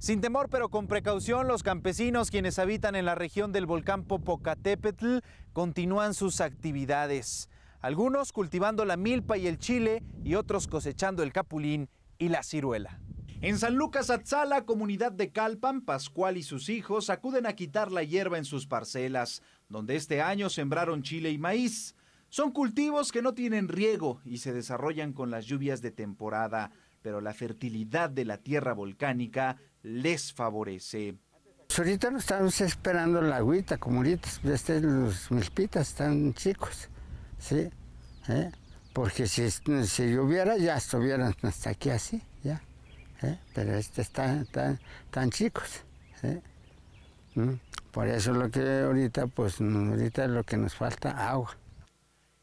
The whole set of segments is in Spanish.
Sin temor pero con precaución, los campesinos quienes habitan en la región del volcán Popocatépetl continúan sus actividades. Algunos cultivando la milpa y el chile y otros cosechando el capulín y la ciruela. En San Lucas Atzala, comunidad de Calpan, Pascual y sus hijos acuden a quitar la hierba en sus parcelas, donde este año sembraron chile y maíz. Son cultivos que no tienen riego y se desarrollan con las lluvias de temporada pero la fertilidad de la tierra volcánica les favorece. Pues ahorita no estamos esperando la agüita, como ahorita, este, los milpitas están chicos, ¿sí? ¿Eh? Porque si, lloviera ya estuvieran hasta aquí así, ya. ¿eh? Pero este están tan, chicos, ¿Mm? Por eso lo que ahorita, pues ahorita lo que nos falta, agua.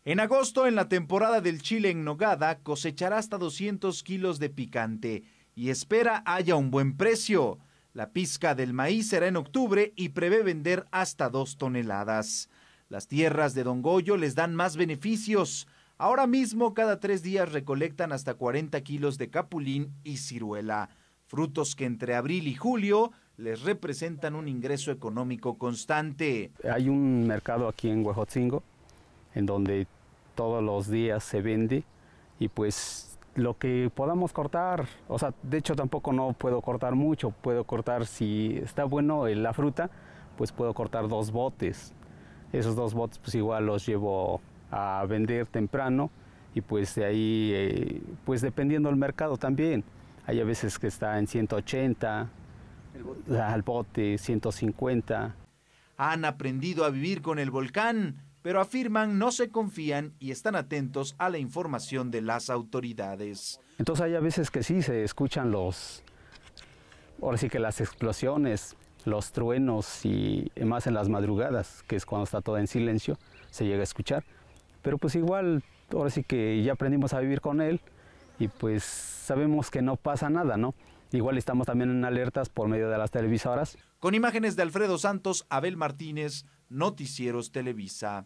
En agosto, en la temporada del chile en nogada, cosechará hasta 200 kilos de picante y espera haya un buen precio. La pizca del maíz será en octubre y prevé vender hasta dos toneladas. Las tierras de Don Goyo les dan más beneficios. Ahora mismo cada tres días recolectan hasta 40 kilos de capulín y ciruela, frutos que entre abril y julio les representan un ingreso económico constante. Hay un mercado aquí en Huejotzingo en donde todos los días se vende y pues lo que podamos cortar, o sea, de hecho tampoco no puedo cortar mucho, puedo cortar si está bueno la fruta, pues puedo cortar dos botes. Esos dos botes pues igual los llevo a vender temprano y pues de ahí, eh, pues dependiendo del mercado también. Hay a veces que está en 180, al bote 150. Han aprendido a vivir con el volcán pero afirman no se confían y están atentos a la información de las autoridades. Entonces hay a veces que sí se escuchan los, ahora sí que las explosiones, los truenos y más en las madrugadas, que es cuando está todo en silencio, se llega a escuchar. Pero pues igual, ahora sí que ya aprendimos a vivir con él y pues sabemos que no pasa nada, ¿no? Igual estamos también en alertas por medio de las televisoras. Con imágenes de Alfredo Santos, Abel Martínez, Noticieros Televisa.